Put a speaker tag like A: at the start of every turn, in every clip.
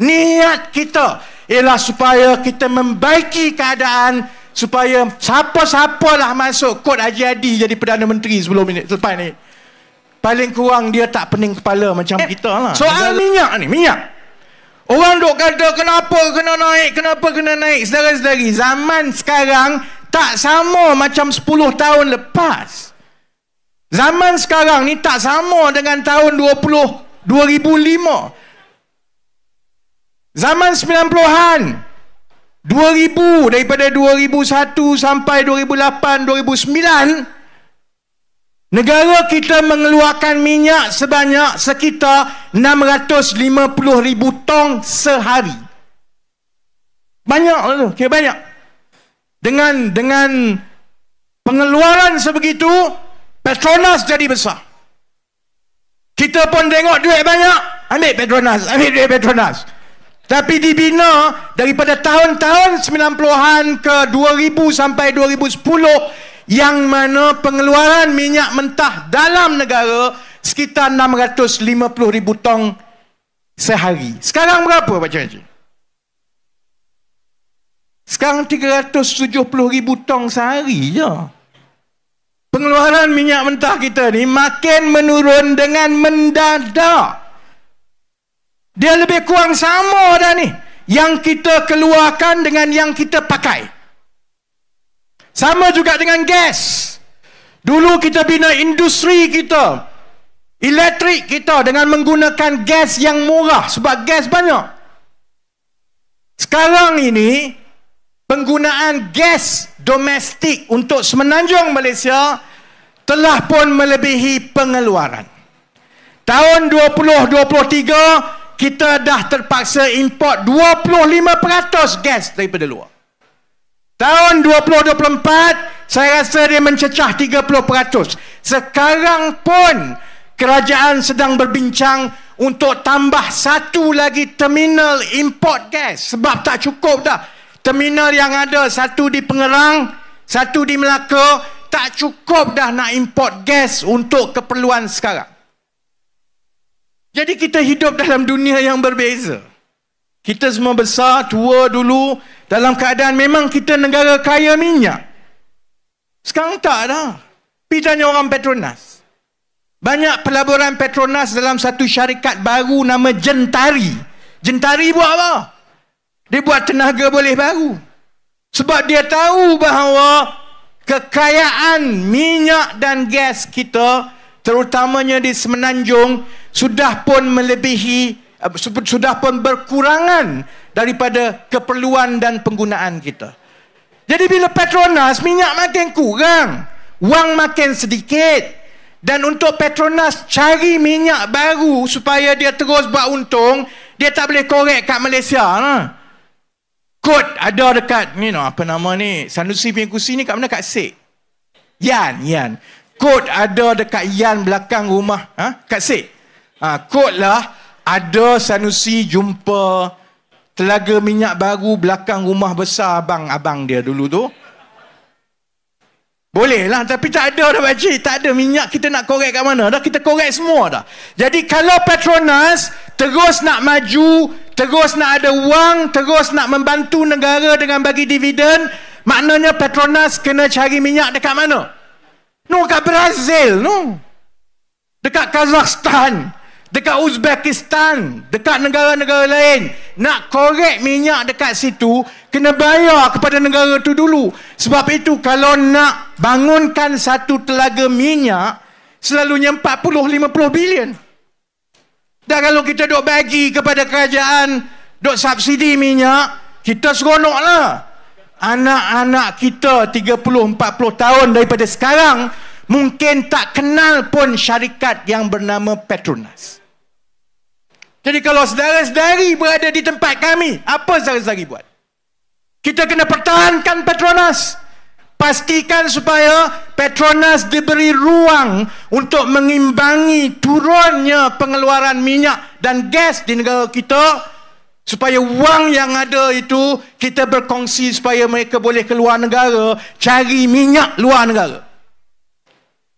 A: Niat kita ialah supaya kita membaiki keadaan supaya siapa-siapalah masuk kod Haji Hadi jadi Perdana Menteri sebelum ini, selepas ini. Paling kurang dia tak pening kepala macam eh, kita lah. Soal minyak ni, minyak. Orang duk kata kenapa kena naik, kenapa kena naik. Sedari-sedari, zaman sekarang tak sama macam 10 tahun lepas. Zaman sekarang ni tak sama dengan tahun 20, 2005. Zaman 90-an 2000 daripada 2001 sampai 2008 2009 negara kita mengeluarkan minyak sebanyak sekitar 650 ribu tong sehari banyak lah tu kira banyak dengan dengan pengeluaran sebegitu Petronas jadi besar kita pun tengok duit banyak ambil Petronas ambil duit Petronas tapi dibina daripada tahun-tahun 90-an ke 2000 sampai 2010 yang mana pengeluaran minyak mentah dalam negara sekitar 650 ribu tong sehari. Sekarang berapa Pak Cik? Sekarang 370 ribu tong sehari je. Ya. Pengeluaran minyak mentah kita ni makin menurun dengan mendadak. Dia lebih kurang sama dah ni. Yang kita keluarkan dengan yang kita pakai. Sama juga dengan gas. Dulu kita bina industri kita. Elektrik kita dengan menggunakan gas yang murah. Sebab gas banyak. Sekarang ini, penggunaan gas domestik untuk semenanjung Malaysia telah pun melebihi pengeluaran. Tahun 2023, kita dah terpaksa import 25% gas daripada luar. Tahun 2024, saya rasa dia mencecah 30%. Sekarang pun, kerajaan sedang berbincang untuk tambah satu lagi terminal import gas. Sebab tak cukup dah. Terminal yang ada, satu di Pengerang, satu di Melaka, tak cukup dah nak import gas untuk keperluan sekarang. Jadi kita hidup dalam dunia yang berbeza. Kita semua besar, tua dulu dalam keadaan memang kita negara kaya minyak. Sekarang tak dah. Pidanya orang Petronas. Banyak pelaburan Petronas dalam satu syarikat baru nama Jentari. Jentari buat apa? Dia buat tenaga boleh baru. Sebab dia tahu bahawa kekayaan minyak dan gas kita terutamanya di Semenanjung sudah pun melebihi eh, sudah pun berkurangan daripada keperluan dan penggunaan kita. Jadi bila Petronas minyak makin kurang, wang makin sedikit dan untuk Petronas cari minyak baru supaya dia terus buat untung, dia tak boleh korek kat Malaysia. Ha? Kod ada dekat ni you know, apa nama ni? Sanusi punya kursi ni kat mana kat Sik? Yan, Yan. Kod ada dekat Yan belakang rumah, ha? Kat Sik. Ha, lah ada sanusi jumpa telaga minyak baru belakang rumah besar abang-abang dia dulu tu. Boleh lah tapi tak ada dah pakcik. Tak ada minyak kita nak korek kat mana. Dah kita korek semua dah. Jadi kalau Petronas terus nak maju, terus nak ada wang, terus nak membantu negara dengan bagi dividen, maknanya Petronas kena cari minyak dekat mana? No, kat Brazil, no. Dekat Kazakhstan dekat Uzbekistan, dekat negara-negara lain nak korek minyak dekat situ kena bayar kepada negara itu dulu. Sebab itu kalau nak bangunkan satu telaga minyak selalunya 40 50 bilion. Dan kalau kita dok bagi kepada kerajaan dok subsidi minyak, kita lah. Anak-anak kita 30 40 tahun daripada sekarang mungkin tak kenal pun syarikat yang bernama Petronas. Jadi kalau saudara-saudari berada di tempat kami, apa saudara-saudari buat? Kita kena pertahankan Petronas. Pastikan supaya Petronas diberi ruang untuk mengimbangi turunnya pengeluaran minyak dan gas di negara kita supaya wang yang ada itu kita berkongsi supaya mereka boleh keluar negara cari minyak luar negara.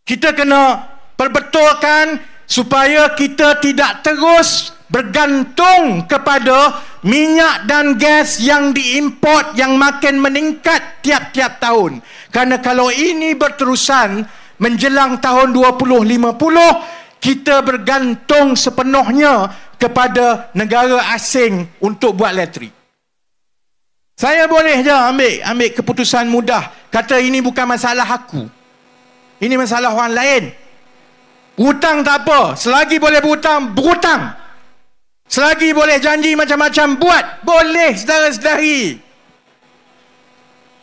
A: Kita kena perbetulkan supaya kita tidak terus bergantung kepada minyak dan gas yang diimport yang makin meningkat tiap-tiap tahun. Karena kalau ini berterusan menjelang tahun 2050, kita bergantung sepenuhnya kepada negara asing untuk buat elektrik. Saya boleh je ambil, ambil keputusan mudah. Kata ini bukan masalah aku. Ini masalah orang lain. Hutang tak apa. Selagi boleh berhutang, berhutang. Berhutang. Selagi boleh janji macam-macam buat, boleh sedari, saudari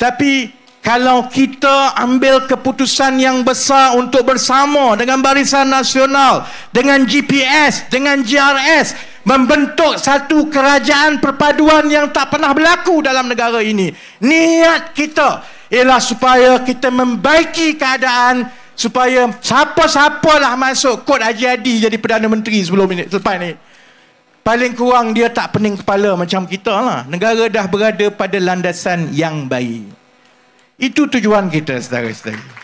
A: Tapi kalau kita ambil keputusan yang besar untuk bersama dengan barisan nasional, dengan GPS, dengan GRS, membentuk satu kerajaan perpaduan yang tak pernah berlaku dalam negara ini. Niat kita ialah supaya kita membaiki keadaan supaya siapa-siapalah masuk kod Haji Hadi jadi Perdana Menteri sebelum ini, selepas ini paling kurang dia tak pening kepala macam kita lah. Negara dah berada pada landasan yang baik. Itu tujuan kita, saudara-saudara.